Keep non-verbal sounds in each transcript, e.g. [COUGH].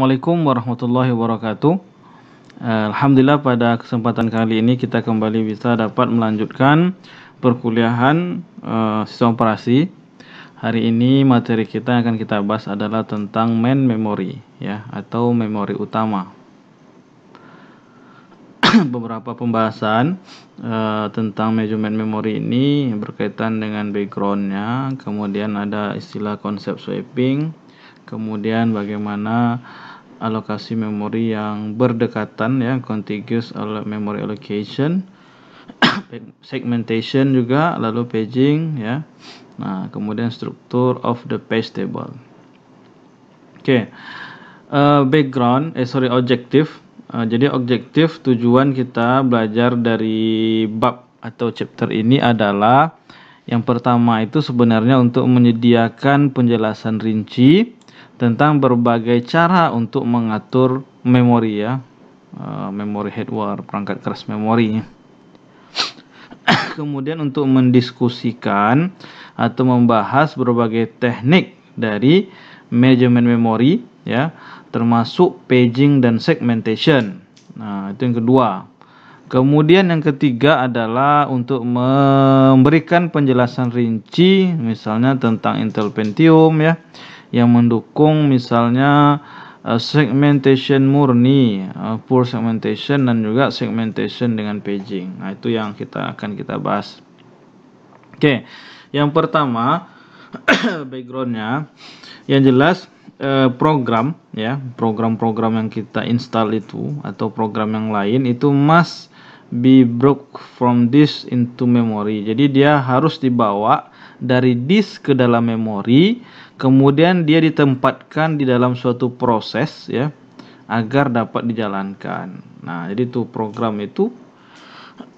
Assalamualaikum warahmatullahi wabarakatuh. Eh, Alhamdulillah pada kesempatan kali ini kita kembali bisa dapat melanjutkan perkuliahan uh, eh, sistem operasi. Hari ini materi kita yang akan kita bahas adalah tentang main memory ya atau memori utama. [CLEARS THROAT] Beberapa pembahasan uh, tentang manajemen memory ini berkaitan dengan backgroundnya, kemudian ada istilah konsep swapping, kemudian bagaimana alokasi memori yang berdekatan ya contiguous memory allocation [COUGHS] segmentation juga lalu paging ya nah kemudian struktur of the page table oke okay. uh, eh, background eh sorry objektif uh, jadi objektif tujuan kita belajar dari bab atau chapter ini adalah yang pertama itu sebenarnya untuk menyediakan penjelasan rinci tentang berbagai cara untuk mengatur memori ya eh, memori hardware perangkat keras memori [COUGHS] kemudian untuk mendiskusikan atau membahas berbagai teknik dari manajemen memori ya termasuk paging dan segmentation nah itu yang kedua Kemudian yang ketiga adalah untuk memberikan penjelasan rinci misalnya tentang Intel Pentium ya, yang mendukung misalnya eh, segmentation murni, eh, poor segmentation dan juga segmentation dengan paging. Nah, itu yang kita akan kita bahas. Oke, yang pertama [CLEARS THROAT] backgroundnya yang jelas eh, program ya, program-program yang kita install itu atau program yang lain itu must be broke from this into memory. Jadi dia harus dibawa dari disk ke dalam memori, kemudian dia ditempatkan di dalam suatu proses ya agar dapat dijalankan. Nah, jadi tuh program itu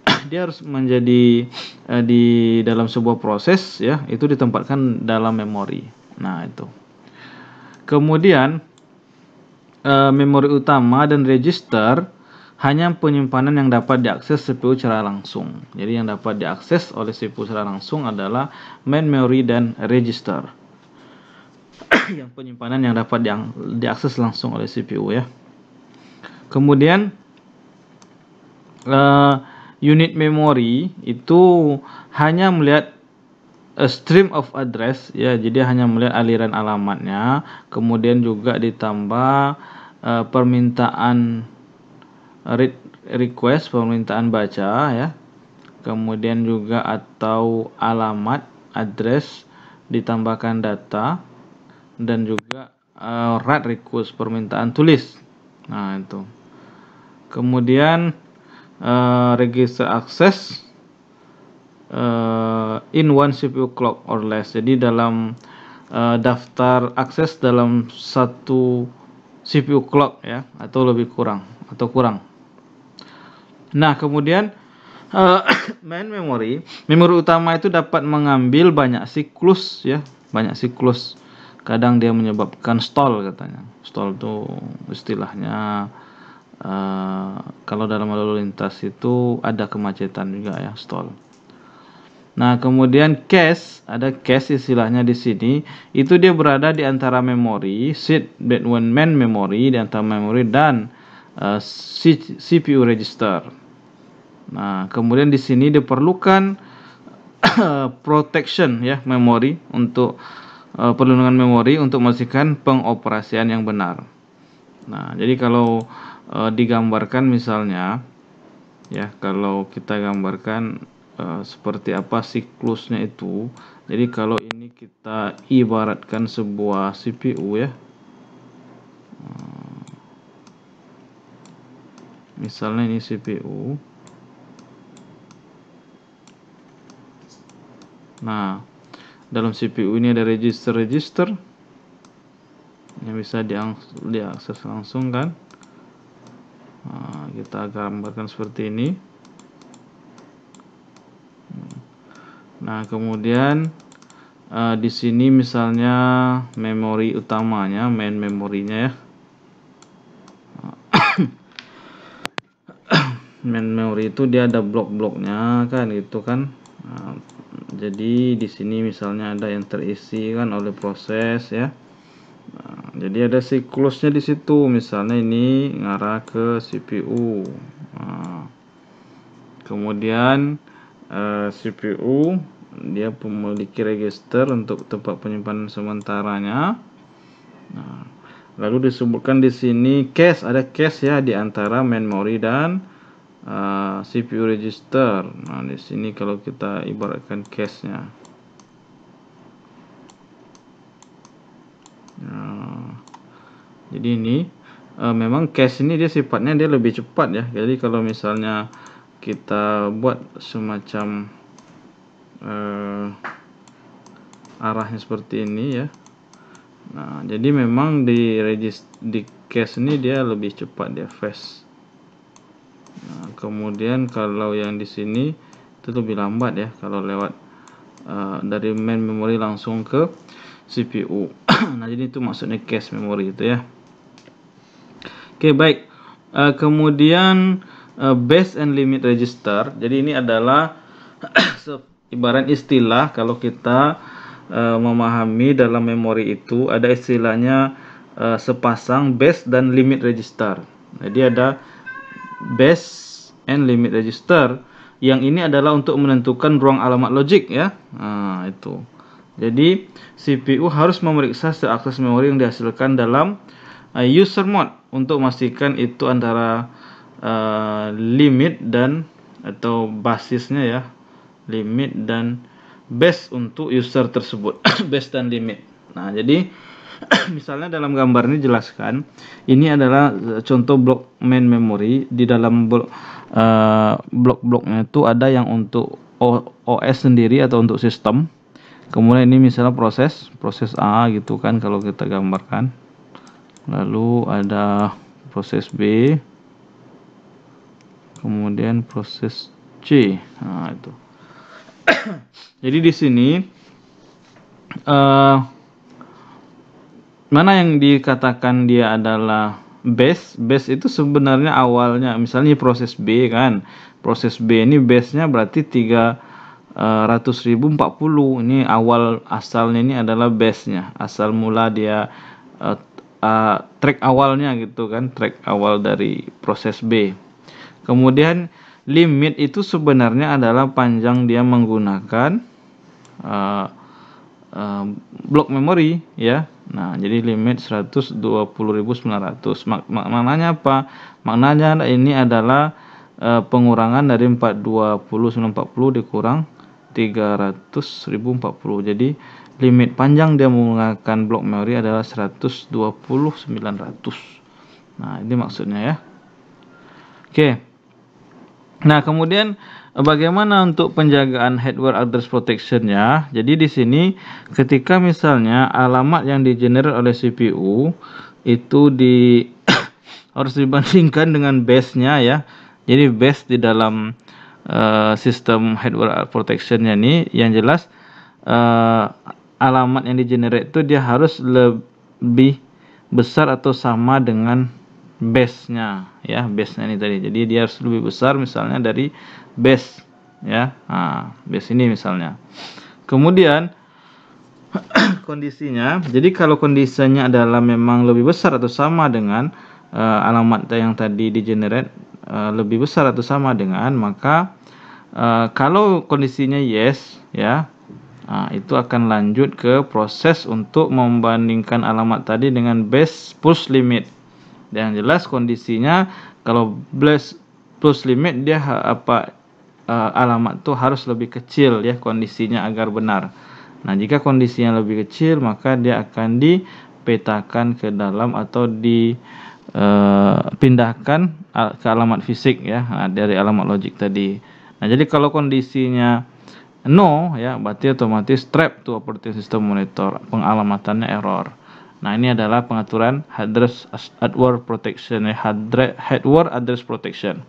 [CLEARS THROAT] dia harus menjadi eh, di dalam sebuah proses ya, itu ditempatkan dalam memori. Nah, itu. Kemudian eh, memori utama dan register hanya penyimpanan yang dapat diakses CPU secara langsung. Jadi yang dapat diakses oleh CPU secara langsung adalah main memory dan register. [COUGHS] yang penyimpanan yang dapat yang diakses langsung oleh CPU ya. Kemudian uh, unit memory itu hanya melihat a stream of address ya, jadi hanya melihat aliran alamatnya, kemudian juga ditambah uh, permintaan read request permintaan baca ya kemudian juga atau alamat address ditambahkan data dan juga uh, request permintaan tulis nah itu kemudian uh, register akses uh, in one CPU clock or less jadi dalam uh, daftar akses dalam satu CPU clock ya atau lebih kurang atau kurang Nah, kemudian uh, [COUGHS] main memory, memori utama itu dapat mengambil banyak siklus ya, banyak siklus. Kadang dia menyebabkan stall katanya. Stall itu istilahnya uh, kalau dalam lalu lintas itu ada kemacetan juga ya, stall. Nah, kemudian cache, ada cache istilahnya di sini, itu dia berada di antara memori, seed bed one main memory di antara memori dan uh, eh, CPU register. Nah, kemudian di sini diperlukan [COUGHS] protection ya memori untuk uh, perlindungan memori untuk memastikan pengoperasian yang benar. Nah, jadi kalau uh, digambarkan misalnya ya kalau kita gambarkan uh, seperti apa siklusnya itu. Jadi kalau ini kita ibaratkan sebuah CPU ya. Misalnya ini CPU. Nah, dalam CPU ini ada register-register yang bisa diakses langsung kan. Nah, kita gambarkan seperti ini. Nah, kemudian uh, di sini misalnya memori utamanya, main memorinya ya. [COUGHS] main memory itu dia ada blok-bloknya kan itu kan nah, jadi di sini misalnya ada yang terisi kan oleh proses ya nah, jadi ada siklusnya di situ misalnya ini ngarah ke CPU nah, kemudian eh, CPU dia memiliki register untuk tempat penyimpanan sementaranya nah, lalu disebutkan di sini cache ada cache ya di antara memori dan Ah, CPU register. Nah, di sini kalau kita ibaratkan case-nya. Nah, jadi ini uh, memang cache ini dia sifatnya dia lebih cepat ya. Jadi kalau misalnya kita buat semacam uh, arahnya seperti ini ya. Nah, jadi memang di di case ini dia lebih cepat dia fast. Nah, kemudian kalau yang di sini itu lebih lambat ya kalau lewat uh, dari main memori langsung ke CPU. [CLEARS THROAT] nah, jadi itu maksudnya cache memori itu ya. Oke, okay, baik. Uh, kemudian uh, base and limit register. Jadi ini adalah [CLEARS THROAT] ibarat istilah kalau kita uh, memahami dalam memori itu ada istilahnya uh, sepasang base dan limit register. Jadi ada base and limit register. Yang ini adalah untuk menentukan ruang alamat logik ya. Nah, itu. Jadi CPU harus memeriksa setiap akses memori yang dihasilkan dalam uh, user mode untuk memastikan itu antara uh, limit dan atau basisnya ya, limit dan base untuk user tersebut, [COUGHS] base dan limit. Nah, jadi [COUGHS] misalnya dalam gambar ini jelaskan ini adalah e, contoh blok main memory di dalam blok uh, e, blok-bloknya itu ada yang untuk OS sendiri atau untuk sistem kemudian ini misalnya proses proses A gitu kan kalau kita gambarkan lalu ada proses B kemudian proses C nah itu [COUGHS] jadi di sini uh, mana yang dikatakan dia adalah base base itu sebenarnya awalnya misalnya proses B kan proses B ini base nya berarti 300.040 eh, ini awal asalnya ini adalah base nya asal mula dia uh, uh, track awalnya gitu kan track awal dari proses B kemudian limit itu sebenarnya adalah panjang dia menggunakan uh, uh, blok memori ya Nah, jadi limit 120.900. Mak maknanya apa? Maknanya ini adalah e, pengurangan dari 420 dikurang 300.040. Jadi limit panjang dia menggunakan blok memori adalah 120.900. Nah, ini maksudnya ya. Oke. Nah, kemudian Bagaimana untuk penjagaan hardware address protection ya? Jadi di sini ketika misalnya alamat yang di generate oleh CPU itu di [COUGHS] harus dibandingkan dengan base-nya ya. Jadi base di dalam uh, sistem hardware protection-nya ini yang jelas uh, alamat yang di-generate itu dia harus lebih besar atau sama dengan base-nya ya base-nya ini tadi. Jadi dia harus lebih besar misalnya dari base ya nah, base ini misalnya kemudian [CLEARS THROAT] kondisinya jadi kalau kondisinya adalah memang lebih besar atau sama dengan uh, alamat yang tadi di generate uh, eh, lebih besar atau sama dengan maka uh, kalau kondisinya yes ya nah, itu akan lanjut ke proses untuk membandingkan alamat tadi dengan base push limit dan jelas kondisinya kalau base plus limit dia apa uh, alamat itu harus lebih kecil ya kondisinya agar benar. Nah, jika kondisinya lebih kecil, maka dia akan dipetakan ke dalam atau dipindahkan eh, ke alamat fisik ya nah, dari alamat logik tadi. Nah, jadi kalau kondisinya no ya, berarti otomatis trap to operating system monitor, pengalamatannya error. Nah, ini adalah pengaturan address hardware protection, ya hardware address protection.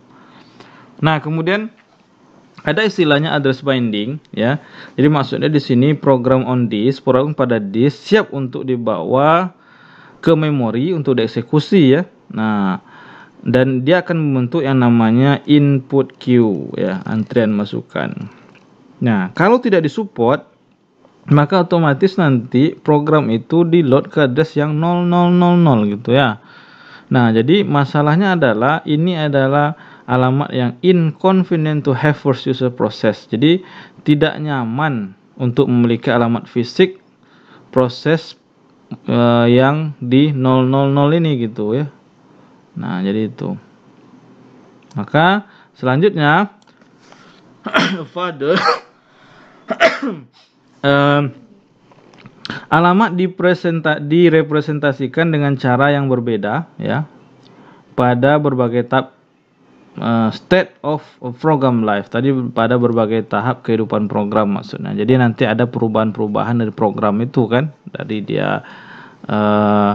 Nah, kemudian ada istilahnya address binding ya. Jadi maksudnya di sini program on disk, program pada disk siap untuk dibawa ke memori untuk dieksekusi ya. Nah, dan dia akan membentuk yang namanya input queue ya, antrian masukan. Nah, kalau tidak disupport maka otomatis nanti program itu di load ke address yang 0000 gitu ya. Nah, jadi masalahnya adalah ini adalah alamat yang inconvenient to have for user process. Jadi tidak nyaman untuk memiliki alamat fisik proses uh, yang di 000 ini gitu ya. Nah, jadi itu. Maka selanjutnya [COUGHS] father [COUGHS] uh, alamat dipresenta direpresentasikan dengan cara yang berbeda ya pada berbagai tab uh, state of program life tadi pada berbagai tahap kehidupan program maksudnya jadi nanti ada perubahan-perubahan dari program itu kan dari dia uh,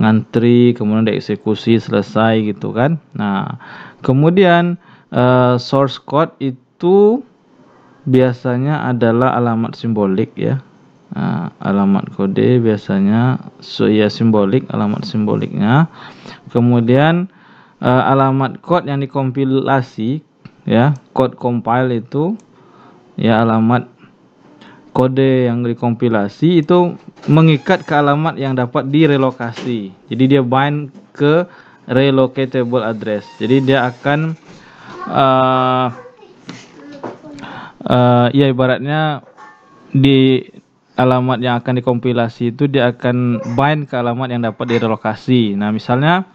ngantri kemudian dieksekusi selesai gitu kan nah kemudian uh, source code itu biasanya adalah alamat simbolik ya Nah, alamat kode biasanya so ya simbolik alamat simboliknya kemudian uh, alamat code yang dikompilasi ya code compile itu ya alamat kode yang dikompilasi itu mengikat ke alamat yang dapat direlokasi jadi dia bind ke relocatable address jadi dia akan uh, uh, ya ibaratnya di alamat yang akan dikompilasi itu dia akan bind ke alamat yang dapat direlokasi nah misalnya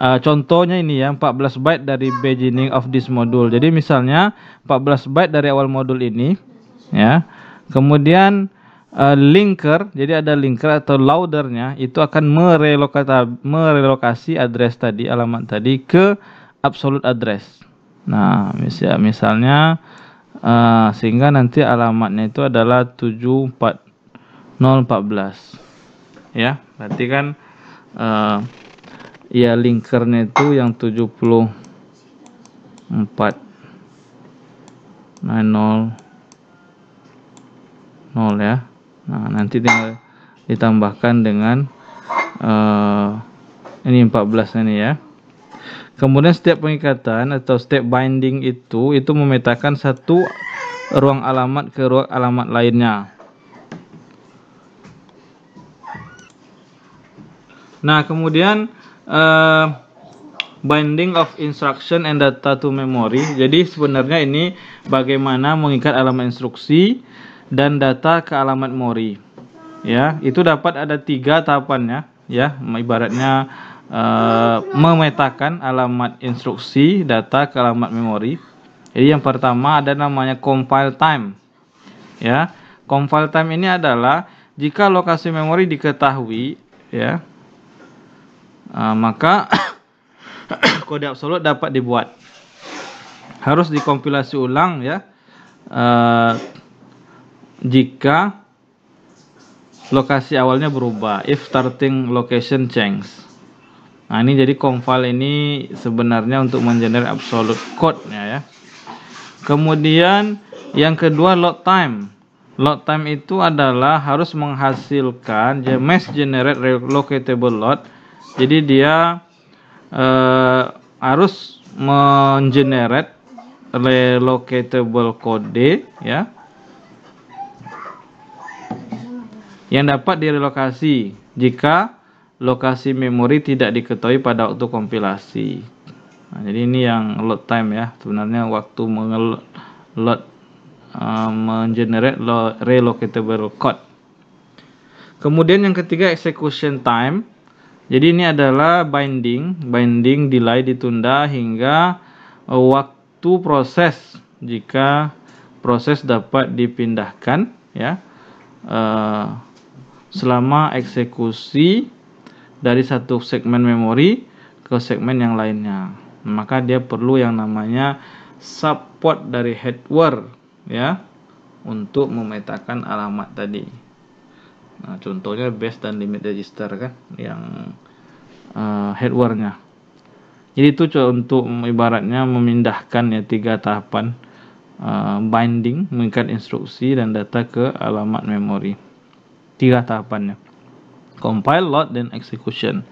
Uh, contohnya ini ya 14 byte dari beginning of this module. Jadi misalnya 14 byte dari awal modul ini ya. Kemudian uh, linker, jadi ada linker atau loudernya itu akan merelokasi merelokasi address tadi alamat tadi ke absolute address. Nah, ya, misalnya misalnya uh, eh, sehingga nanti alamatnya itu adalah 74014. Ya, berarti kan uh, ya linkernya itu yang 74 nah 0 0 ya nah nanti tinggal ditambahkan dengan uh, ini 14 ini ya kemudian setiap pengikatan atau step binding itu itu memetakan satu ruang alamat ke ruang alamat lainnya nah kemudian Eh, binding of instruction and data to memory. Jadi sebenarnya ini bagaimana mengikat alamat instruksi dan data ke alamat memori. Ya, itu dapat ada tiga tahapannya. Ya, ibaratnya uh, memetakan alamat instruksi data ke alamat memori. Jadi yang pertama ada namanya compile time. Ya, compile time ini adalah jika lokasi memori diketahui, ya, Ah, maka [COUGHS] kode absolut dapat dibuat. Harus dikompilasi ulang ya. Uh, jika lokasi awalnya berubah, if starting location change. Nah, ini jadi compile ini sebenarnya untuk mengenerate absolute code ya Kemudian yang kedua load time. Load time itu adalah harus menghasilkan ya, mass generate relocatable load jadi dia uh, harus mengenerate relocatable code ya yang dapat direlokasi jika lokasi memori tidak diketahui pada waktu kompilasi. Nah, jadi ini yang load time ya. Sebenarnya waktu mengload uh, eh, mengenerate relocatable code. Kemudian yang ketiga execution time jadi ini adalah binding, binding delay ditunda hingga e, waktu proses jika proses dapat dipindahkan ya e, selama eksekusi dari satu segmen memori ke segmen yang lainnya. Maka dia perlu yang namanya support dari hardware ya untuk memetakan alamat tadi. Nah, contohnya base dan limit register kan yang uh, hardware-nya. Jadi itu untuk ibaratnya memindahkan ya tiga tahapan uh, binding, mengikat instruksi dan data ke alamat memori. Tiga tahapannya. Compile, load dan execution.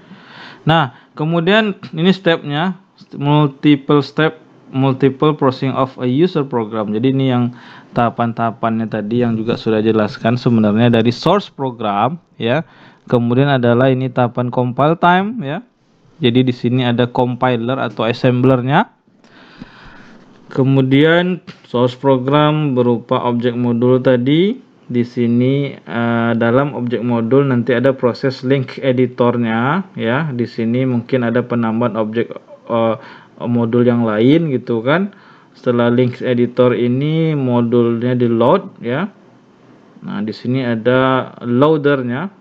Nah, kemudian ini stepnya multiple step multiple processing of a user program. Jadi ini yang tahapan-tahapannya tadi yang juga sudah jelaskan sebenarnya dari source program ya. Kemudian adalah ini tahapan compile time ya. Jadi di sini ada compiler atau assemblernya. Kemudian source program berupa objek modul tadi. Di sini uh, dalam objek modul nanti ada proses link editornya ya. Di sini mungkin ada penambahan objek uh, modul yang lain gitu kan setelah links editor ini modulnya di load ya nah di sini ada loadernya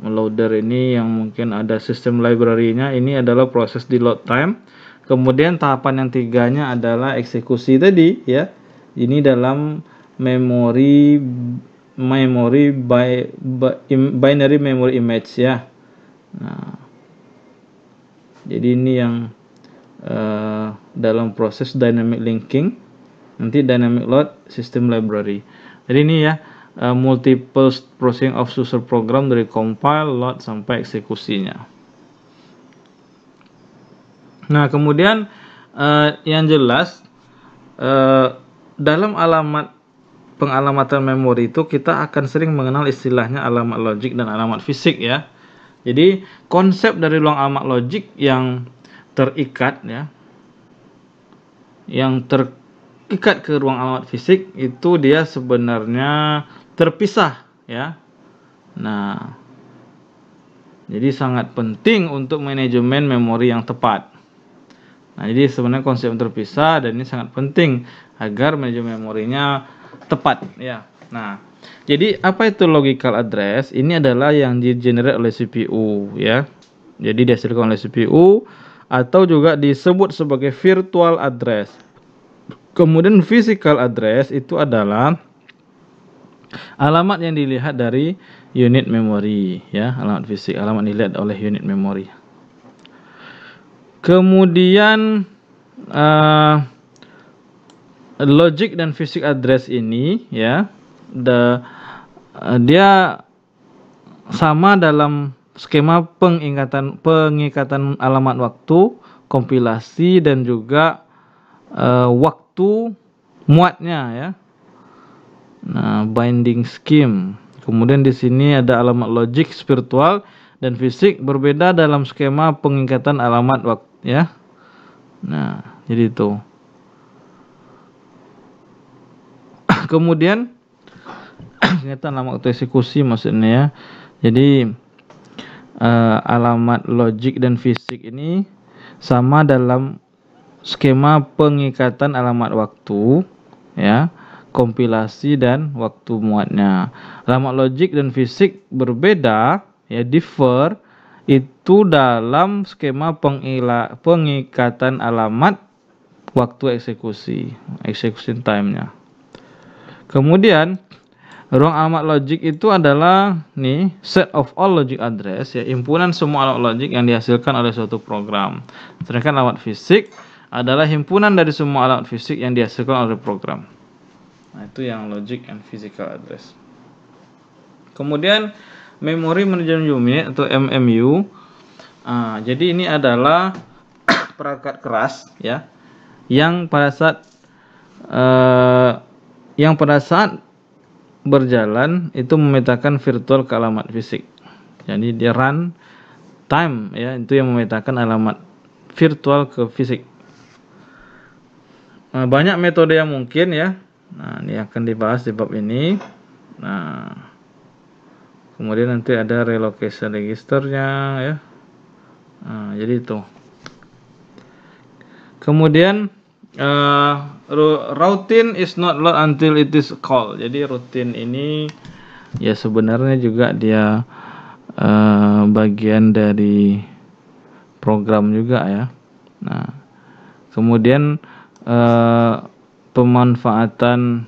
loader ini yang mungkin ada sistem library-nya ini adalah proses di load time kemudian tahapan yang tiganya adalah eksekusi tadi ya ini dalam memori memori by, by binary memory image ya nah jadi ini yang Eh, dalam proses dynamic linking nanti dynamic load system library jadi ini ya uh, multiple processing of user program dari compile load sampai eksekusinya nah kemudian uh, yang jelas uh, dalam alamat pengalamatan memori itu kita akan sering mengenal istilahnya alamat logik dan alamat fisik ya jadi konsep dari ruang alamat logik yang terikat ya yang terikat ke ruang alamat fisik itu dia sebenarnya terpisah ya. Nah, jadi sangat penting untuk manajemen memori yang tepat. Nah, jadi sebenarnya konsep terpisah dan ini sangat penting agar manajemen memorinya tepat ya. Nah, jadi apa itu logical address? Ini adalah yang di generate oleh CPU ya. Jadi dihasilkan oleh CPU atau juga disebut sebagai virtual address. Kemudian physical address itu adalah alamat yang dilihat dari unit memori ya, alamat fisik, alamat dilihat oleh unit memori. Kemudian uh, logic dan fisik address ini ya, the, uh, dia sama dalam skema pengikatan pengikatan alamat waktu, kompilasi dan juga uh, waktu muatnya ya. Nah, binding scheme. Kemudian di sini ada alamat logik spiritual dan fisik berbeda dalam skema pengikatan alamat waktu ya. Nah, jadi itu. [COUGHS] Kemudian ternyata [COUGHS] alamat waktu eksekusi maksudnya ya. Jadi uh, alamat logik dan fisik ini sama dalam skema pengikatan alamat waktu ya kompilasi dan waktu muatnya alamat logik dan fisik berbeda ya differ itu dalam skema pengila, pengikatan alamat waktu eksekusi execution time-nya kemudian Ruang alamat logik itu adalah nih set of all logic address ya himpunan semua alamat logik yang dihasilkan oleh suatu program. Sedangkan alamat fisik adalah himpunan dari semua alamat fisik yang dihasilkan oleh program. Nah, itu yang logic and physical address. Kemudian memory manajemen unit atau MMU. Uh, ah, jadi ini adalah [COUGHS] perangkat keras ya yang pada saat uh, yang pada saat berjalan itu memetakan virtual ke alamat fisik. Jadi dia run time ya itu yang memetakan alamat virtual ke fisik. Nah, banyak metode yang mungkin ya. Nah, ini akan dibahas di bab ini. Nah, kemudian nanti ada relocation registernya ya. Nah, jadi itu. Kemudian Eh, uh, routine is not lost until it is called. Jadi rutin ini ya sebenarnya juga dia uh, bagian dari program juga ya. Nah, kemudian uh, pemanfaatan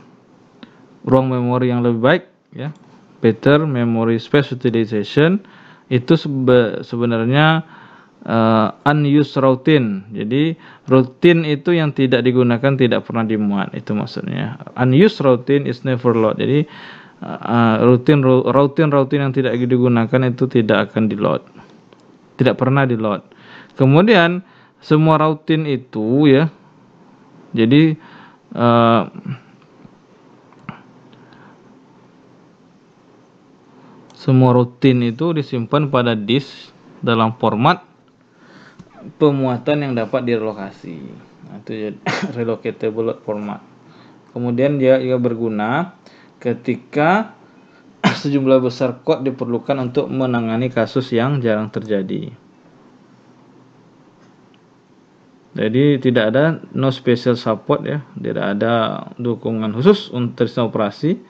ruang memori yang lebih baik ya, better memory space utilization itu sebenarnya uh, eh, unused routine. Jadi rutin itu yang tidak digunakan tidak pernah dimuat itu maksudnya. Unused routine is never load. Jadi uh, rutin routine rutin yang tidak digunakan itu tidak akan di load. Tidak pernah di load. Kemudian semua rutin itu ya. Jadi uh, semua rutin itu disimpan pada disk dalam format pemuatan yang dapat direlokasi. Nah, itu ya, [COUGHS] relocatable format. Kemudian dia juga berguna ketika [COUGHS] sejumlah besar code diperlukan untuk menangani kasus yang jarang terjadi. Jadi tidak ada no special support ya, tidak ada dukungan khusus untuk sistem operasi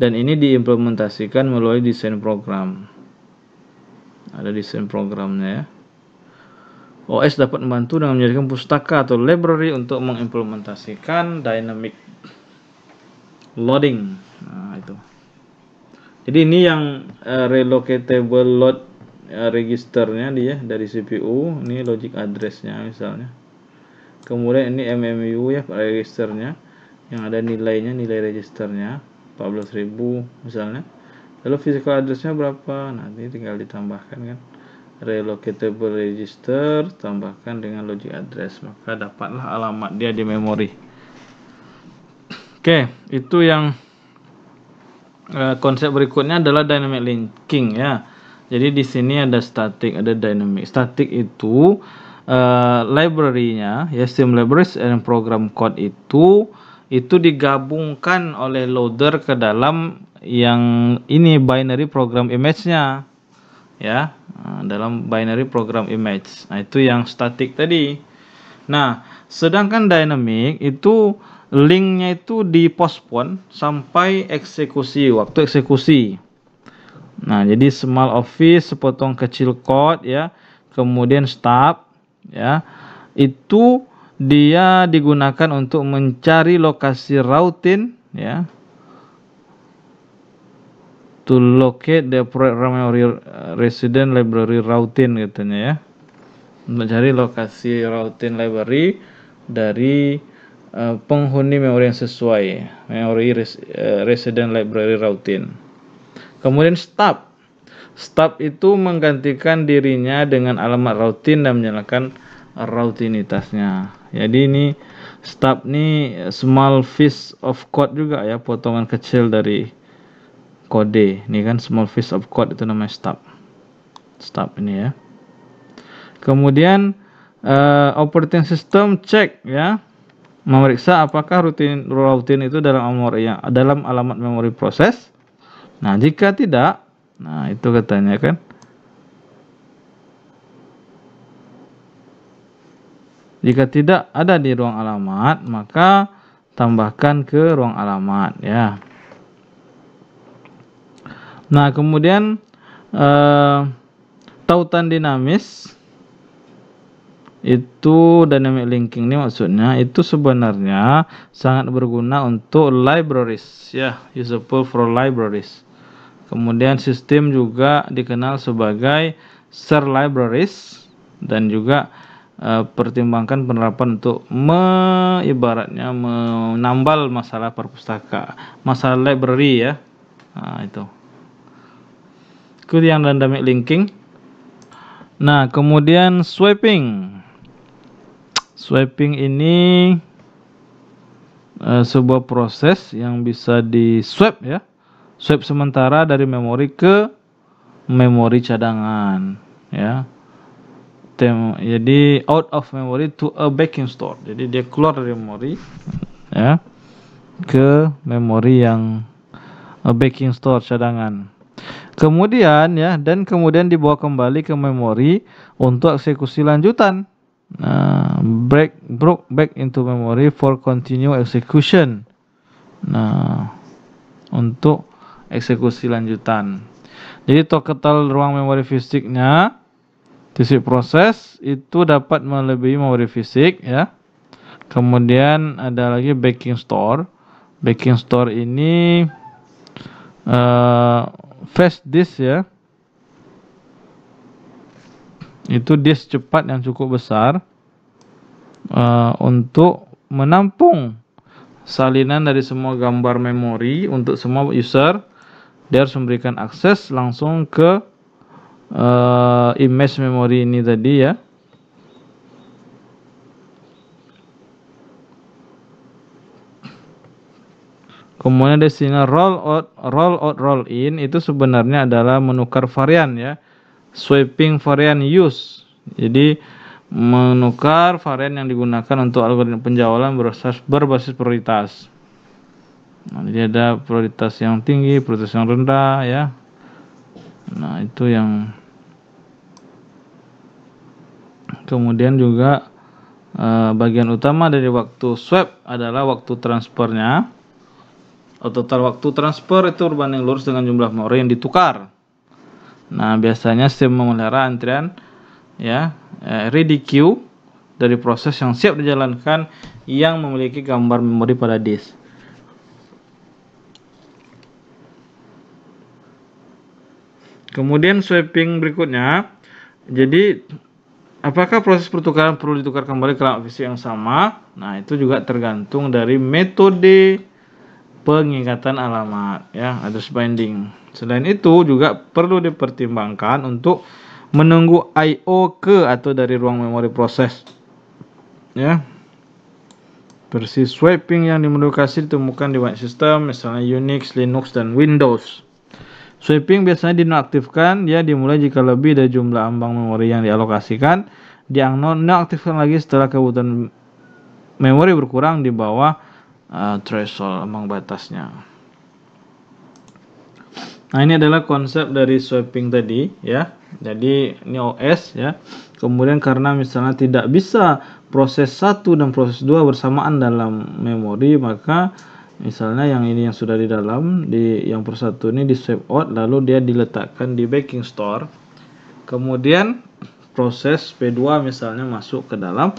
dan ini diimplementasikan melalui desain program. Ada desain programnya ya. OS dapat membantu dengan menjadikan pustaka atau library untuk mengimplementasikan dynamic loading. Nah, itu. Jadi ini yang uh, relocatable load uh, registernya dia dari CPU, ini logic addressnya misalnya. Kemudian ini MMU ya registernya yang ada nilainya, nilai registernya 14.000 misalnya. Lalu physical addressnya berapa? Nanti tinggal ditambahkan kan relocatable register tambahkan dengan logic address maka dapatlah alamat dia di memori oke okay, itu yang uh, konsep berikutnya adalah dynamic linking ya jadi di sini ada static ada dynamic static itu uh, library-nya ya sim libraries dan program code itu itu digabungkan oleh loader ke dalam yang ini binary program image-nya ya Ah, dalam binary program image. Nah, itu yang statik tadi. Nah, sedangkan dynamic itu linknya itu dipospon sampai eksekusi, waktu eksekusi. Nah, jadi small office sepotong kecil code ya, kemudian stub ya. Itu dia digunakan untuk mencari lokasi routing ya to locate the program memory resident library routine katanya ya mencari lokasi routine library dari uh, penghuni memori yang sesuai memori res, uh, resident library routine kemudian stop stop itu menggantikan dirinya dengan alamat routine dan menyalakan routinitasnya jadi ini stub nih small fish of code juga ya potongan kecil dari kode ini kan small piece of code itu namanya stub stub ini ya kemudian uh, operating system check ya memeriksa apakah rutin rutin itu dalam memori yang dalam alamat memori proses nah jika tidak nah itu katanya kan jika tidak ada di ruang alamat maka tambahkan ke ruang alamat ya Nah, kemudian eh, tautan dinamis itu dynamic linking ini maksudnya itu sebenarnya sangat berguna untuk libraries ya useful for libraries kemudian sistem juga dikenal sebagai share libraries dan juga e, pertimbangkan penerapan untuk me, ibaratnya menambal masalah perpustaka, masalah library ya nah, itu ikuti yang dynamic linking. Nah, kemudian swiping. Swiping ini uh, sebuah proses yang bisa di swipe ya. Swipe sementara dari memori ke memori cadangan ya. Tem jadi out of memory to a backing store. Jadi dia keluar dari memori ya ke memori yang backing store cadangan. Kemudian ya dan kemudian dibawa kembali ke memori untuk eksekusi lanjutan. Nah, break broke back into memory for continue execution. Nah, untuk eksekusi lanjutan. Jadi total ruang memori fisiknya sisi proses itu dapat melebihi memori fisik ya. Kemudian ada lagi backing store. Backing store ini eh, fast disk ya itu disk cepat yang cukup besar uh, untuk menampung salinan dari semua gambar memori untuk semua user dia harus memberikan akses langsung ke uh, image memori ini tadi ya Kemudian di sini roll out, roll out, roll in itu sebenarnya adalah menukar varian ya, sweeping varian use. Jadi menukar varian yang digunakan untuk algoritma penjawalan berbasis, berbasis prioritas. Nah, jadi ada prioritas yang tinggi, prioritas yang rendah ya. Nah itu yang kemudian juga eh, bagian utama dari waktu swap adalah waktu transfernya total waktu transfer itu berbanding lurus dengan jumlah memori yang ditukar. Nah, biasanya sistem memelihara antrian ya eh, ready queue dari proses yang siap dijalankan yang memiliki gambar memori pada disk. Kemudian swapping berikutnya. Jadi apakah proses pertukaran perlu ditukar kembali ke laman fisik yang sama? Nah, itu juga tergantung dari metode pengingatan alamat ya address spending. Selain itu juga perlu dipertimbangkan untuk menunggu I/O ke atau dari ruang memori proses ya. Versi swiping yang dimodifikasi ditemukan di banyak sistem misalnya Unix, Linux dan Windows. Swiping biasanya dinonaktifkan, ya dimulai jika lebih dari jumlah ambang memori yang dialokasikan, dianonaktifkan lagi setelah kebutuhan memori berkurang di bawah uh, threshold ambang batasnya. Nah, ini adalah konsep dari swapping tadi ya. Jadi ini OS ya. Kemudian karena misalnya tidak bisa proses satu dan proses 2 bersamaan dalam memori, maka misalnya yang ini yang sudah di dalam di yang persatu ini di swipe out lalu dia diletakkan di backing store. Kemudian proses P2 misalnya masuk ke dalam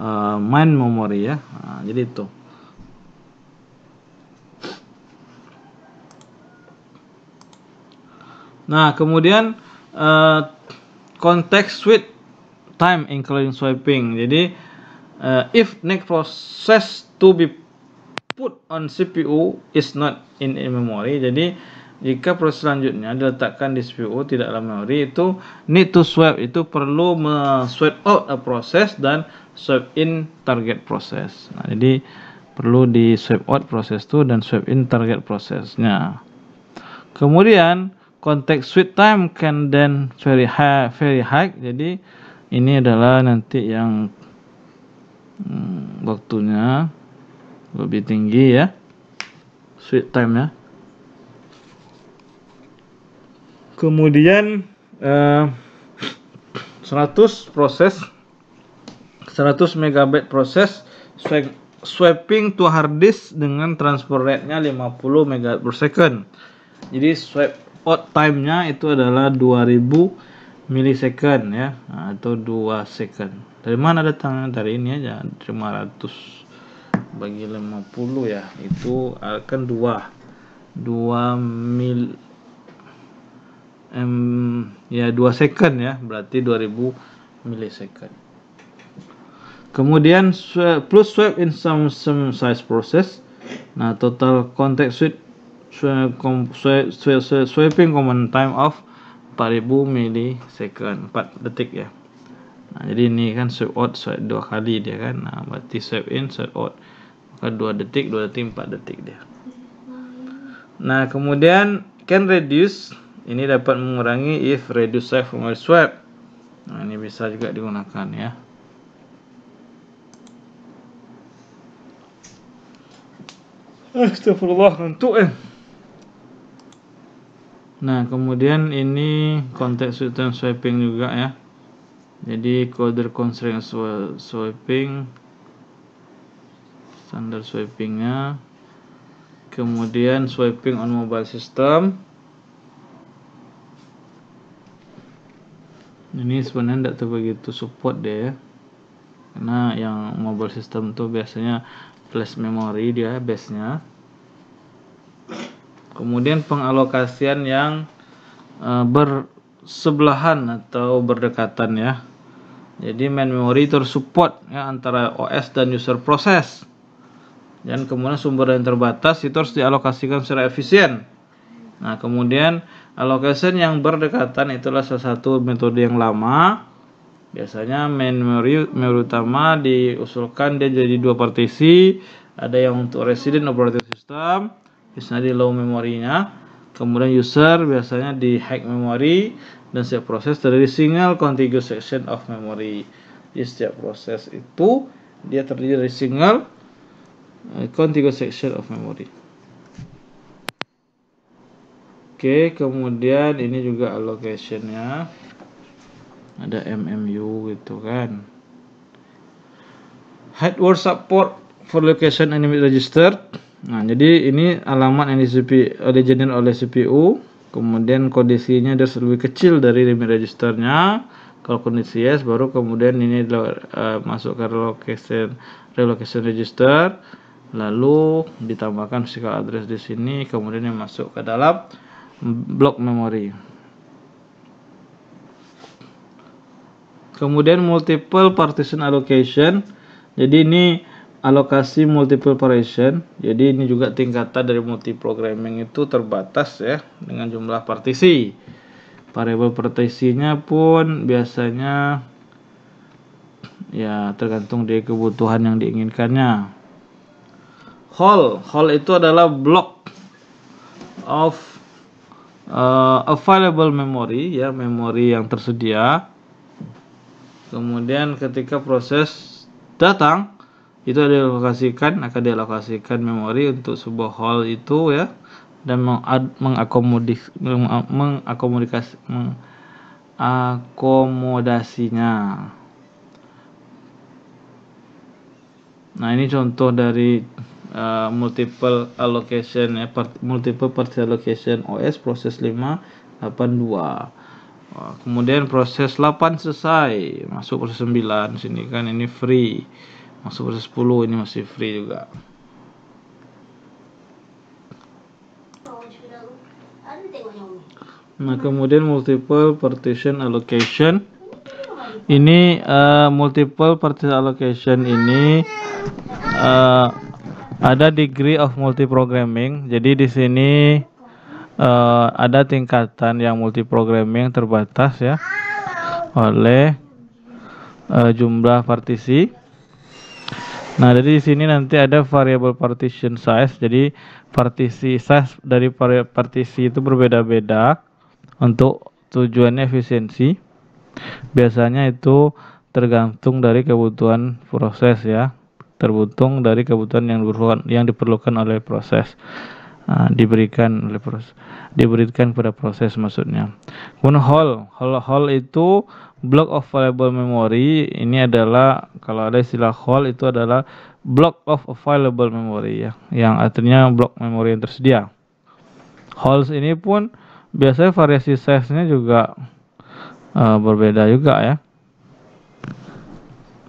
uh, main memori ya. Nah, jadi itu. Nah, kemudian uh, konteks with time including swiping. Jadi uh, if next process to be put on CPU is not in memory. Jadi jika proses selanjutnya diletakkan di CPU tidak dalam memory itu need to swap, itu perlu swipe out a process dan swap in target process. Nah, jadi perlu di swipe out proses itu dan swap in target prosesnya. Kemudian konteks sweet time can then very high very high jadi ini adalah nanti yang hmm, waktunya lebih tinggi ya sweet time ya kemudian uh, eh, 100 proses 100 megabyte proses swag, to hard disk dengan transfer rate-nya 50 megabit per second jadi swap out time-nya itu adalah 2000 milisecond ya atau 2 second. Dari mana datang? Dari ini aja 500 bagi 50 ya. Itu akan 2 2 mil em, ya 2 second ya, berarti 2000 milisecond. Kemudian plus swap in some some size process. Nah, total contact switch sweeping common time of 4000 millisecond 4 detik ya nah, jadi ini kan sweep out sweep dua kali dia kan nah, berarti sweep in sweep out maka 2 detik 2 detik 4 detik dia nah kemudian can reduce ini dapat mengurangi if reduce sweep from sweep nah ini bisa juga digunakan ya Astagfirullahaladzim. untuk eh. Nah, kemudian ini konteks return swapping juga ya. Jadi coder constraint swiping standar swipingnya kemudian swiping on mobile system ini sebenarnya tidak begitu support deh ya. karena yang mobile system itu biasanya flash memory dia base nya Kemudian pengalokasian yang uh, bersebelahan atau berdekatan ya. Jadi main memory tersupport ya antara OS dan user process. Dan kemudian sumber yang terbatas itu harus dialokasikan secara efisien. Nah, kemudian allocation yang berdekatan itulah salah satu metode yang lama. Biasanya main memory, memory utama diusulkan dia jadi dua partisi, ada yang untuk resident operating system, biasanya di low memorinya kemudian user biasanya di hack memory dan setiap proses terdiri single contiguous section of memory jadi setiap proses itu dia terdiri dari single eh, contiguous section of memory Oke, kemudian ini juga allocationnya ada MMU gitu kan. Hardware support for location enemy registered Nah, jadi ini alamat yang digenerin eh, oleh CPU, kemudian kondisinya harus lebih kecil dari limit registernya. Kalau kondisi yes, baru kemudian ini uh, masuk ke relocation relocation register, lalu ditambahkan physical address di sini, kemudian yang masuk ke dalam blok memory. Kemudian multiple partition allocation. Jadi ini alokasi multiple operation jadi ini juga tingkatan dari multi programming itu terbatas ya dengan jumlah partisi Variable partisinya pun biasanya ya tergantung dari kebutuhan yang diinginkannya hall hall itu adalah block of uh, available memory ya memori yang tersedia kemudian ketika proses datang itu ada dialokasikan akan dialokasikan memori untuk sebuah hall itu ya dan mengakomodis mengakomodasinya nah ini contoh dari uh, multiple allocation ya part, multiple partial allocation OS proses 582 2 kemudian proses 8 selesai masuk proses 9 sini kan ini free masuk versus 10 ini masih free juga nah kemudian multiple partition allocation ini uh, multiple partition allocation ini uh, ada degree of multiprogramming jadi di sini uh, ada tingkatan yang multiprogramming terbatas ya oleh uh, jumlah partisi Nah, jadi di sini nanti ada variable partition size. Jadi partisi size dari partisi itu berbeda-beda untuk tujuannya efisiensi. Biasanya itu tergantung dari kebutuhan proses ya, tergantung dari kebutuhan yang diperlukan yang diperlukan oleh proses. Nah, diberikan oleh proses diberikan pada proses maksudnya. Kemudian hall, hall hall itu block of available memory ini adalah kalau ada istilah hole itu adalah block of available memory ya yang artinya block memori yang tersedia Holes ini pun biasanya variasi size-nya juga uh, berbeda juga ya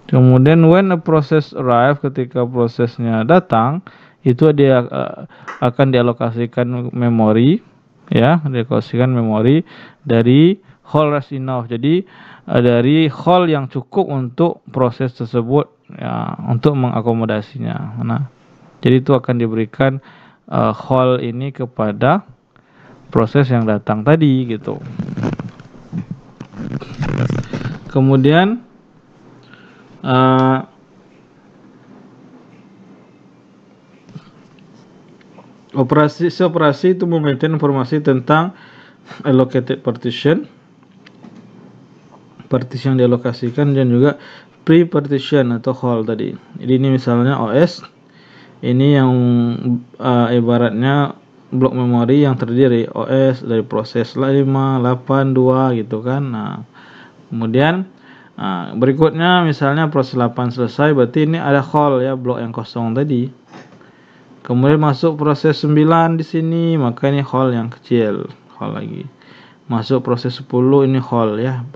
kemudian when a process arrive ketika prosesnya datang itu dia uh, akan dialokasikan memori ya dialokasikan memori dari hole rest enough jadi Eh, dari hall yang cukup untuk proses tersebut ya, untuk mengakomodasinya. Nah, jadi itu akan diberikan uh, hall ini kepada proses yang datang tadi gitu. Kemudian uh, operasi operasi itu memaintain informasi tentang allocated partition partition yang dialokasikan dan juga pre-partition atau call tadi. Jadi ini misalnya OS ini yang uh, ibaratnya blok memori yang terdiri OS dari proses 5, 8, 2 gitu kan. Nah, kemudian nah, berikutnya misalnya proses 8 selesai berarti ini ada call ya blok yang kosong tadi. Kemudian masuk proses 9 di sini, maka ini call yang kecil, call lagi masuk proses 10 ini hall ya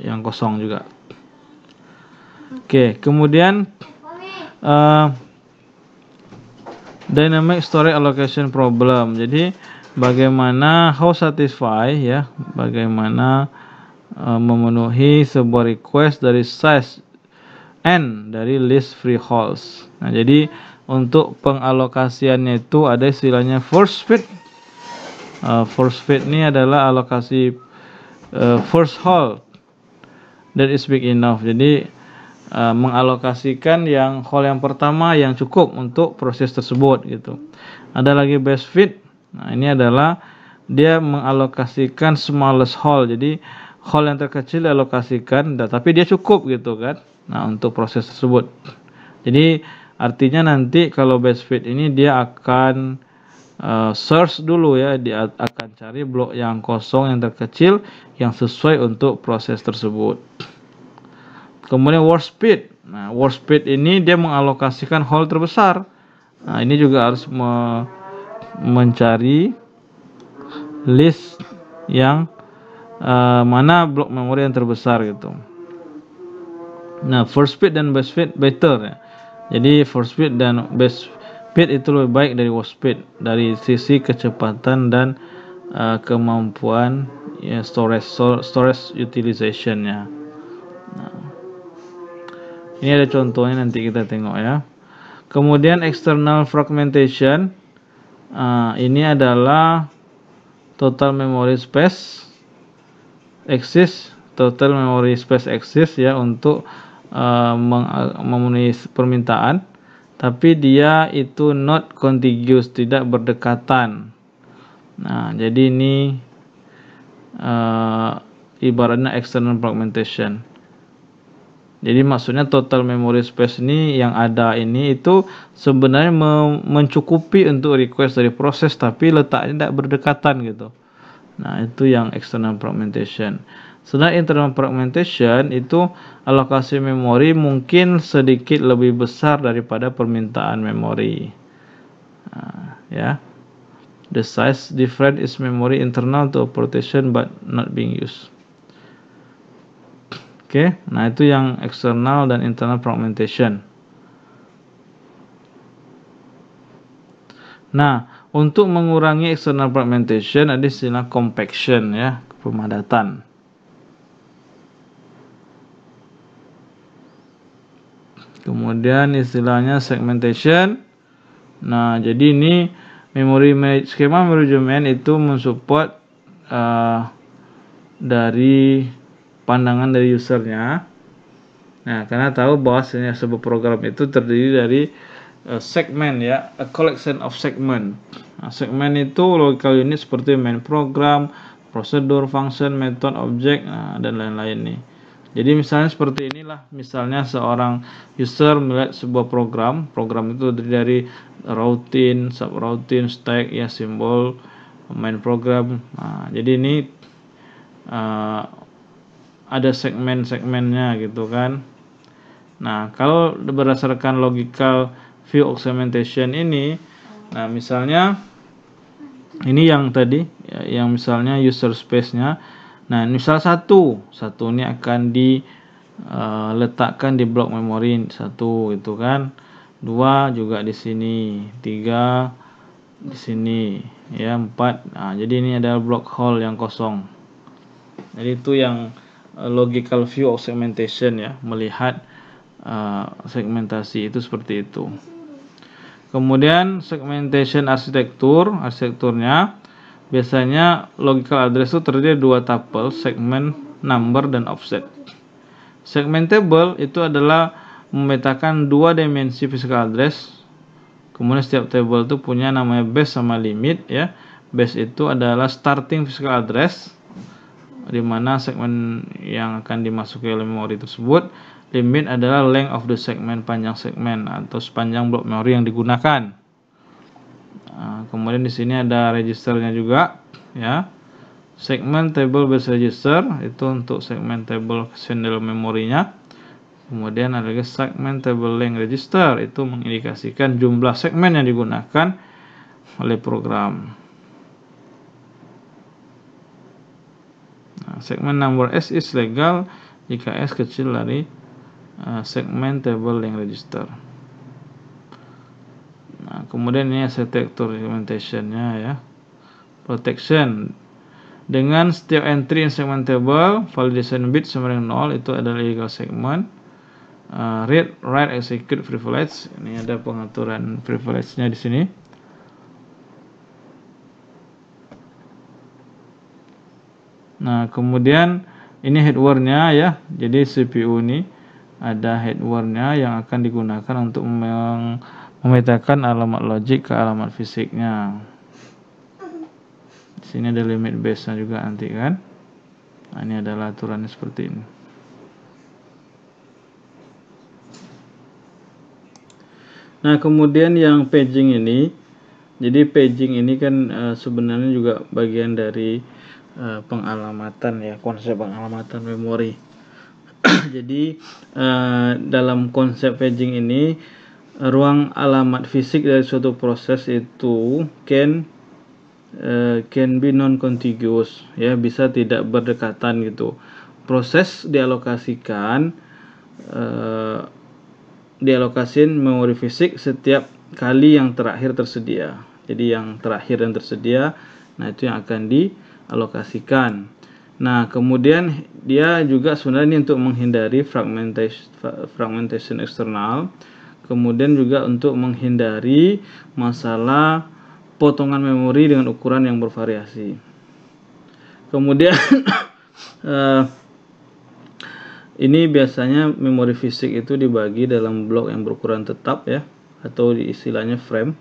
yang kosong juga oke kemudian uh, dynamic storage allocation problem jadi bagaimana how satisfy ya bagaimana uh, memenuhi sebuah request dari size n dari list free halls nah jadi untuk pengalokasiannya itu ada istilahnya first fit Uh, first fit ini adalah alokasi uh, first hold that is big enough. Jadi uh, mengalokasikan yang hold yang pertama yang cukup untuk proses tersebut gitu. Ada lagi best fit. Nah, ini adalah dia mengalokasikan smallest hold. Jadi hold yang terkecil dialokasikan tapi dia cukup gitu kan. Nah, untuk proses tersebut. Jadi artinya nanti kalau best fit ini dia akan uh, search dulu ya dia akan cari blok yang kosong yang terkecil yang sesuai untuk proses tersebut kemudian word speed nah word speed ini dia mengalokasikan hole terbesar nah ini juga harus me mencari list yang uh, mana blok memori yang terbesar gitu nah first speed dan best speed better ya jadi first speed dan best Speed itu lebih baik dari warp speed dari sisi kecepatan dan uh, kemampuan ya, storage storage utilizationnya. Nah, ini ada contohnya nanti kita tengok ya. Kemudian external fragmentation uh, ini adalah total memory space exist total memory space exist ya untuk uh, memenuhi permintaan tapi dia itu not contiguous tidak berdekatan nah jadi ini uh, ibaratnya external fragmentation jadi maksudnya total memory space ini yang ada ini itu sebenarnya mencukupi untuk request dari proses tapi letaknya tidak berdekatan gitu. Nah, itu yang external fragmentation. Sedangkan internal fragmentation itu alokasi memori mungkin sedikit lebih besar daripada permintaan memori. Nah, ya. The size different is memory internal to operation but not being used. Oke, okay? nah itu yang external dan internal fragmentation. Nah, untuk mengurangi external fragmentation ada istilah compaction ya, pemadatan. kemudian istilahnya segmentation nah jadi ini memori skema manajemen itu mensupport uh, dari pandangan dari usernya nah karena tahu bahwasanya sebuah program itu terdiri dari uh, segmen ya a collection of segment nah, segmen itu local unit seperti main program prosedur function method object nah, dan lain-lain nih jadi misalnya seperti inilah, misalnya seorang user melihat sebuah program, program itu terdiri dari routine, subroutine, stack, ya simbol, main program. Nah, jadi ini uh, ada segmen-segmennya gitu kan. Nah, kalau berdasarkan logical view augmentation ini, nah misalnya ini yang tadi, ya, yang misalnya user space-nya Nah, ini salah satu. Satu ini akan diletakkan eh, uh, di blok memori satu itu kan. Dua juga di sini, tiga di sini, ya empat. Nah, jadi ini adalah blok hole yang kosong. Jadi itu yang eh, logical view of segmentation ya, melihat uh, segmentasi itu seperti itu. Kemudian segmentation arsitektur, arsitekturnya Biasanya logical address itu terdiri dua tuple, segmen, number, dan offset. table itu adalah memetakan dua dimensi physical address. Kemudian setiap table itu punya namanya base sama limit ya. Base itu adalah starting physical address di mana segmen yang akan dimasuki oleh memori tersebut. Limit adalah length of the segment, panjang segmen atau sepanjang blok memori yang digunakan. Kemudian di sini ada registernya juga ya. Segmen table base register itu untuk segmen table sendel memorinya. Kemudian ada lagi segmen table length register itu mengindikasikan jumlah segmen yang digunakan oleh program. Nah, segmen number S is legal jika S kecil dari uh, segmen table length register. Nah, kemudian ini arsitektur segmentationnya ya. Protection dengan setiap entry segment table validation bit sama dengan 0 itu adalah illegal segment uh, read write execute privilege ini ada pengaturan privilege-nya di sini nah kemudian ini headware ya jadi CPU ini ada headware yang akan digunakan untuk meng memetakan alamat logik ke alamat fisiknya. Di sini ada limit base-nya juga nanti kan. Nah, ini adalah aturannya seperti ini. Nah, kemudian yang paging ini, jadi paging ini kan e, sebenarnya juga bagian dari e, pengalamatan ya, konsep pengalamatan memori. [CLEARS THROAT] jadi e, dalam konsep paging ini ruang alamat fisik dari suatu proses itu can uh, can be non contiguous ya bisa tidak berdekatan gitu proses dialokasikan uh, eh, dialokasin memori fisik setiap kali yang terakhir tersedia jadi yang terakhir yang tersedia nah itu yang akan dialokasikan nah kemudian dia juga sebenarnya ini untuk menghindari fragmentation fragmentation eksternal kemudian juga untuk menghindari masalah potongan memori dengan ukuran yang bervariasi kemudian [COUGHS] eh, ini biasanya memori fisik itu dibagi dalam blok yang berukuran tetap ya atau istilahnya frame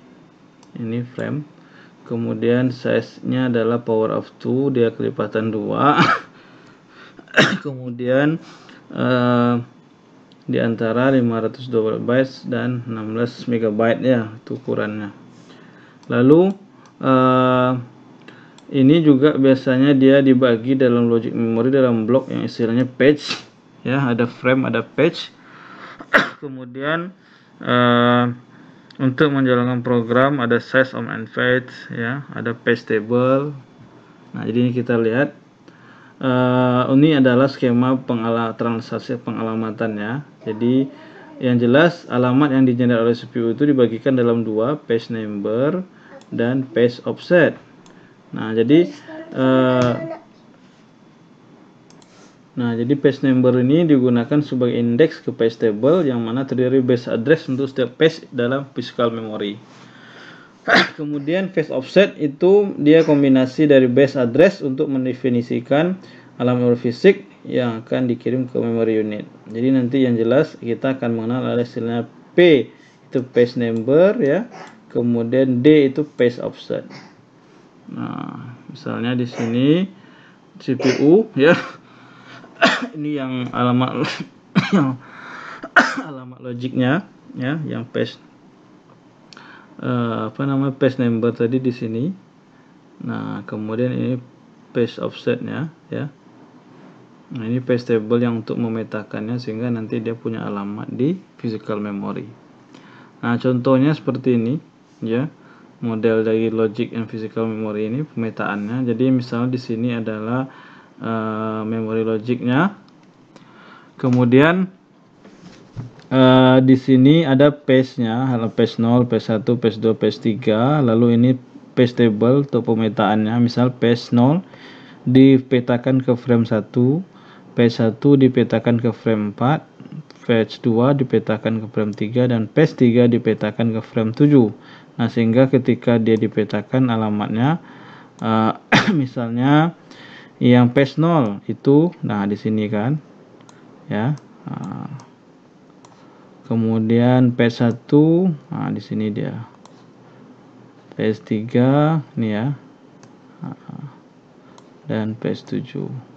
ini frame kemudian size nya adalah power of 2 dia kelipatan 2 [COUGHS] kemudian eh, di antara 512 bytes dan 16 megabyte ya ukurannya lalu uh, ini juga biasanya dia dibagi dalam logic memory dalam blok yang istilahnya page ya ada frame ada page [COUGHS] kemudian uh, untuk menjalankan program ada size on and page ya ada page table nah jadi ini kita lihat uh, ini adalah skema pengala transaksi pengalaman ya jadi yang jelas alamat yang digenerate oleh CPU itu dibagikan dalam dua page number dan page offset. Nah, jadi uh, Nah, jadi page number ini digunakan sebagai indeks ke page table yang mana terdiri base address untuk setiap page dalam physical memory. [COUGHS] Kemudian page offset itu dia kombinasi dari base address untuk mendefinisikan alam fisik yang akan dikirim ke memory unit. Jadi nanti yang jelas kita akan mengenal ada istilahnya P itu page number ya. Kemudian D itu page offset. Nah, misalnya di sini CPU ya. [COUGHS] Ini yang alamat [COUGHS] [COUGHS] alamat logiknya ya, yang page uh, apa namanya page number tadi di sini. Nah, kemudian ini page offsetnya ya Nah, ini page table yang untuk memetakannya sehingga nanti dia punya alamat di physical memory. Nah, contohnya seperti ini, ya. Model dari logic and physical memory ini pemetaannya. Jadi, misalnya di sini adalah uh, memory logicnya. Kemudian uh, di sini ada page-nya, halaman page 0, page 1, page 2, page 3. Lalu ini page table untuk pemetaannya. Misal page 0 dipetakan ke frame 1 page 1 dipetakan ke frame 4 page 2 dipetakan ke frame 3 dan page 3 dipetakan ke frame 7 nah sehingga ketika dia dipetakan alamatnya uh, [COUGHS] misalnya yang page 0 itu nah di sini kan ya uh, kemudian page 1 nah di sini dia page 3 ini ya uh, dan page 7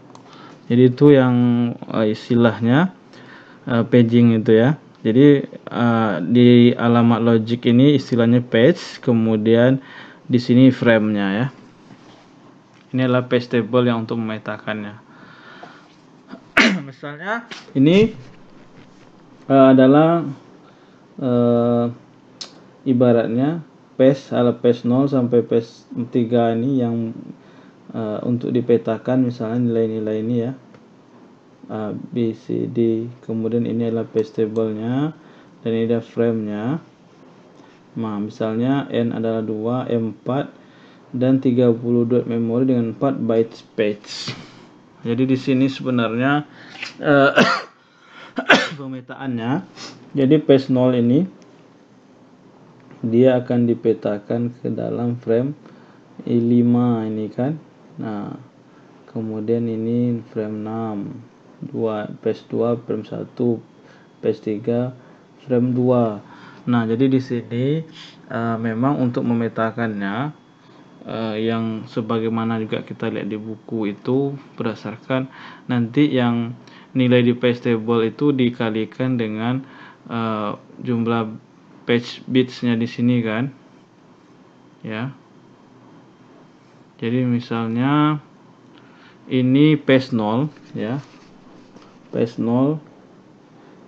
jadi itu yang uh, istilahnya uh, paging itu ya jadi uh, di alamat logic ini istilahnya page kemudian di sini framenya ya ini adalah page table yang untuk memetakannya [CLEARS THROAT] misalnya ini uh, adalah uh, ibaratnya page ala page 0 sampai page 3 ini yang Eh, untuk dipetakan misalnya nilai-nilai ini ya A, B, C, D kemudian ini adalah page table-nya dan ini ada frame-nya nah misalnya N adalah 2, M 4 dan 32 memori dengan 4 byte page jadi di sini sebenarnya eh, uh, [COUGHS] pemetaannya jadi page 0 ini dia akan dipetakan ke dalam frame 5 ini kan Nah, kemudian ini frame 6, 2, page 2, frame 1, page 3, frame 2. Nah, jadi di sini uh, memang untuk memetakannya uh, yang sebagaimana juga kita lihat di buku itu berdasarkan nanti yang nilai di page table itu dikalikan dengan uh, jumlah page bitsnya di sini kan ya jadi misalnya ini p 0 ya p 0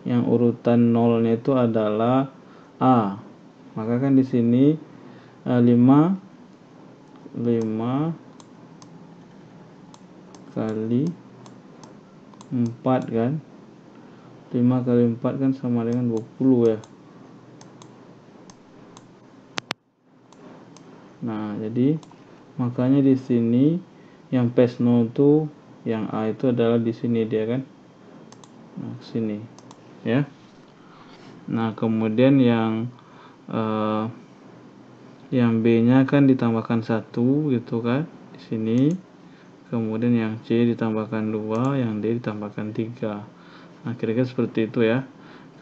yang urutan nolnya itu adalah A maka kan di sini 5 eh, 5 kali 4 kan 5 kali 4 kan sama dengan 20 ya nah jadi makanya di sini yang page no itu yang A itu adalah di sini dia kan nah sini ya nah kemudian yang uh, yang B nya kan ditambahkan satu gitu kan di sini kemudian yang C ditambahkan dua yang D ditambahkan tiga nah seperti itu ya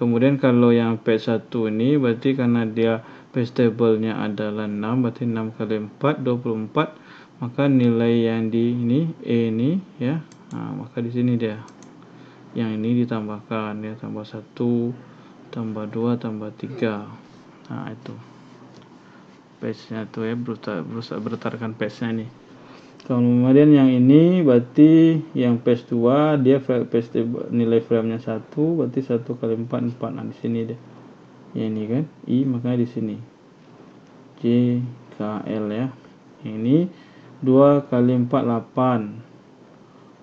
kemudian kalau yang p 1 ini berarti karena dia base table-nya adalah 6 berarti 6 kali 4 24 maka nilai yang di ini A ini ya nah, maka di sini dia yang ini ditambahkan ya tambah 1 tambah 2 tambah 3 nah itu base nya tuh ya berusaha, bertarkan page-nya ini kemudian yang ini berarti yang page 2 dia page nilai frame-nya 1 berarti 1 kali 4 4 nah di sini deh ya ini kan i makanya di sini j k l ya ini dua kali 4 delapan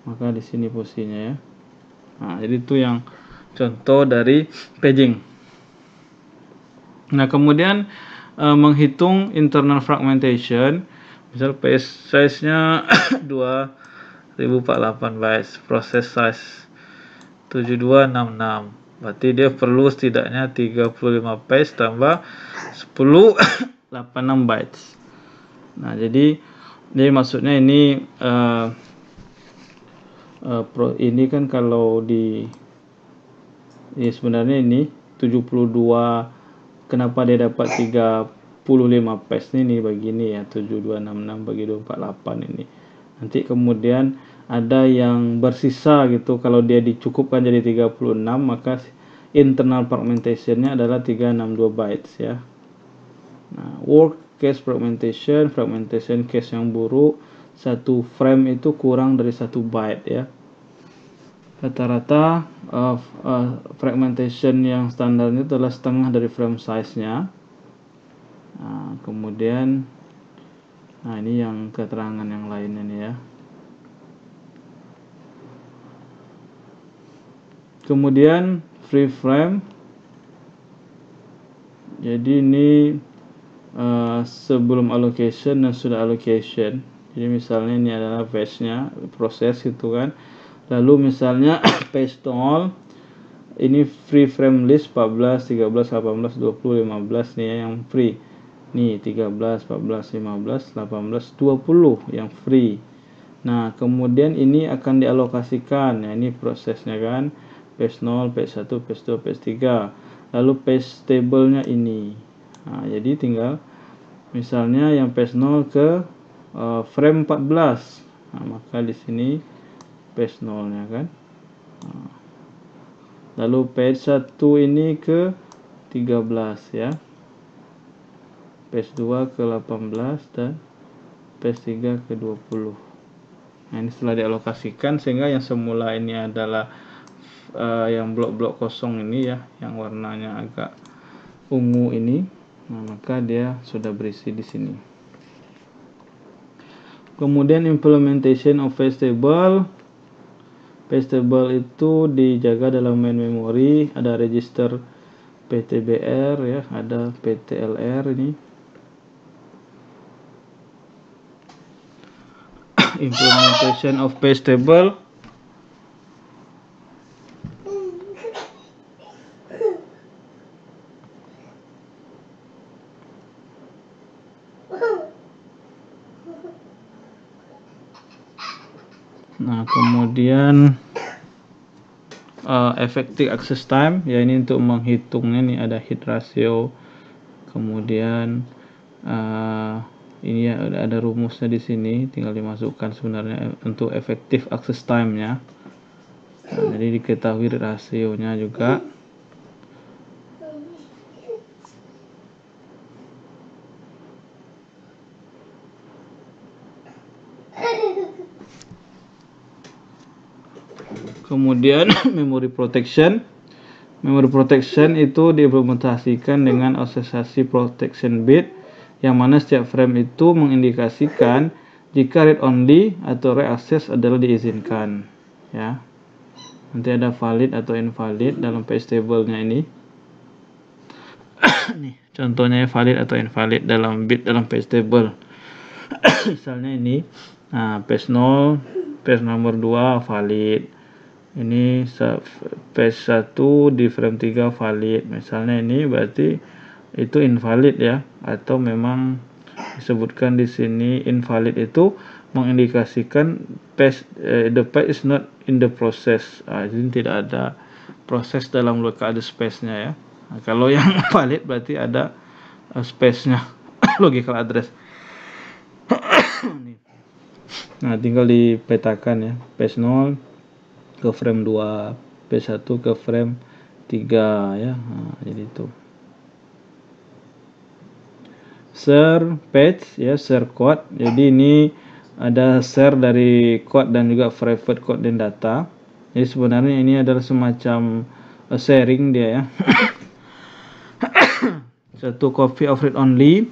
maka di sini posisinya ya nah jadi itu yang contoh dari paging nah kemudian e, menghitung internal fragmentation misal page size nya 2048 bytes proses size 7266 Berarti dia perlu setidaknya 35 page tambah 10 86 [COUGHS] bytes. Nah, jadi ini maksudnya ini uh, uh, pro, ini kan kalau di ya sebenarnya ini 72 kenapa dia dapat 35 page ini, ini bagi ini ya 7266 bagi 248 ini. Nanti kemudian ada yang bersisa gitu kalau dia dicukupkan jadi 36 maka internal fragmentationnya adalah 362 bytes ya nah work case fragmentation fragmentation case yang buruk satu frame itu kurang dari satu byte ya rata-rata uh, uh, fragmentation yang standarnya itu adalah setengah dari frame size-nya nah, kemudian nah ini yang keterangan yang lainnya nih ya kemudian free frame jadi ini uh, sebelum allocation dan sudah allocation jadi misalnya ini adalah page nya proses gitu kan lalu misalnya [CLEARS THROAT] page to all ini free frame list 14 13 18 20 15 nih ya yang free nih 13 14 15 18 20 yang free nah kemudian ini akan dialokasikan ya ini prosesnya kan page 0, page 1, page 2, page 3 lalu page table-nya ini nah, jadi tinggal misalnya yang page 0 ke uh, frame 14 nah, maka di sini page 0-nya kan lalu page 1 ini ke 13 ya page 2 ke 18 dan page 3 ke 20 nah ini setelah dialokasikan sehingga yang semula ini adalah uh, yang blok-blok kosong ini ya yang warnanya agak ungu ini nah, maka dia sudah berisi di sini kemudian implementation of face table face table itu dijaga dalam main memory ada register PTBR ya ada PTLR ini [COUGHS] implementation of page table kemudian uh, effective access time ya ini untuk menghitungnya nih ada hit ratio kemudian uh, ini ya, ada, rumusnya di sini tinggal dimasukkan sebenarnya eh, untuk efektif access time nya nah, jadi diketahui rasionya juga kemudian [COUGHS] memory protection memory protection itu diimplementasikan dengan asosiasi protection bit yang mana setiap frame itu mengindikasikan jika read only atau read access adalah diizinkan ya nanti ada valid atau invalid dalam page table-nya ini [COUGHS] nih contohnya valid atau invalid dalam bit dalam page table [COUGHS] misalnya ini nah page 0 page nomor 2 valid ini page 1 di frame 3 valid misalnya ini berarti itu invalid ya atau memang disebutkan di sini invalid itu mengindikasikan page eh, the page is not in the process nah, jadi tidak ada proses dalam local ada space-nya ya nah, kalau [LAUGHS] yang valid berarti ada uh, space-nya [COUGHS] logical address [COUGHS] nah tinggal dipetakan ya page 0 ke frame 2 P1 ke frame 3 ya nah, jadi itu share page ya share code jadi ini ada share dari code dan juga private code dan data jadi sebenarnya ini adalah semacam eh, sharing dia ya [COUGHS] satu copy of read only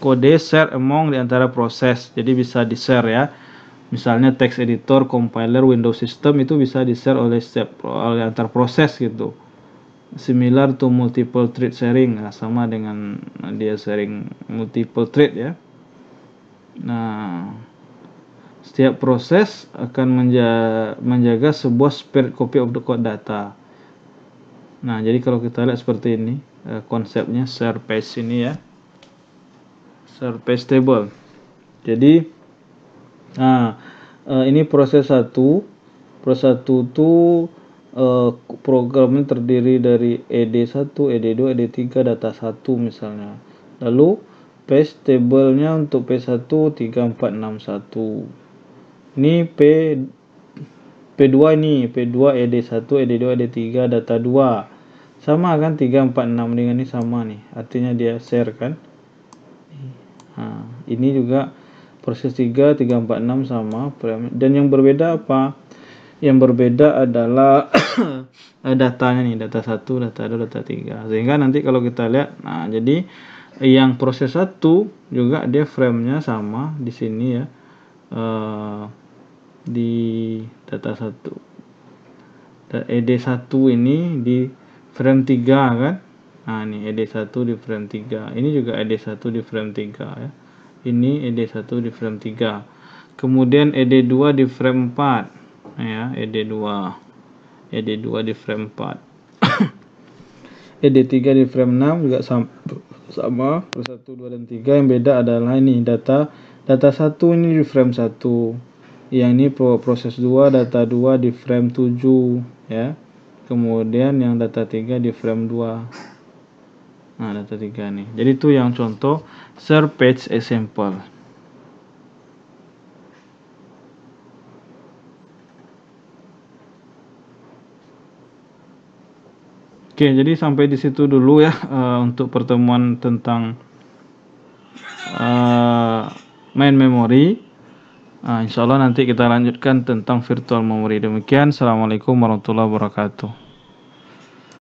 kode share among diantara proses jadi bisa di share ya misalnya text editor, compiler, window system itu bisa di-share oleh setiap oleh antar proses gitu. Similar to multiple thread sharing, nah, sama dengan dia sharing multiple thread ya. Nah, setiap proses akan menja menjaga sebuah spared copy of the code data. Nah, jadi kalau kita lihat seperti ini eh, konsepnya share page ini ya. Share page table. Jadi, Nah, eh, ini proses satu. Proses satu itu eh, programnya terdiri dari ED1, ED2, ED3, data 1 misalnya. Lalu page table-nya untuk P1 3461. Ini P P2 ini, P2 ED1, ED2, ED3 data 2. Sama kan 346 dengan ini sama nih. Artinya dia share kan. Nah, ini juga proses 3 3, 4, 6 sama dan yang berbeda apa yang berbeda adalah [CLEARS THROAT] eh, datanya nih data 1 data 2 data 3 sehingga nanti kalau kita lihat nah jadi yang proses 1 juga dia framenya sama di sini ya eh, di data 1 ED1 ini di frame 3 kan nah ini ED1 di frame 3 ini juga ED1 di frame 3 ya ini ED1 di frame 3 kemudian ED2 di frame 4 ya ED2 ED2 di frame 4 [COUGHS] ED3 di frame 6 juga sama, sama 1, 2, dan 3 yang beda adalah ini data data 1 ini di frame 1 yang ini proses 2 data 2 di frame 7 ya kemudian yang data 3 di frame 2 nah data 3 nih jadi itu yang contoh Surpage example. Oke, jadi sampai di situ dulu ya uh, [LAUGHS] untuk pertemuan tentang uh, main memori. Uh, insya Allah nanti kita lanjutkan tentang virtual memory. Demikian, Assalamualaikum warahmatullahi wabarakatuh.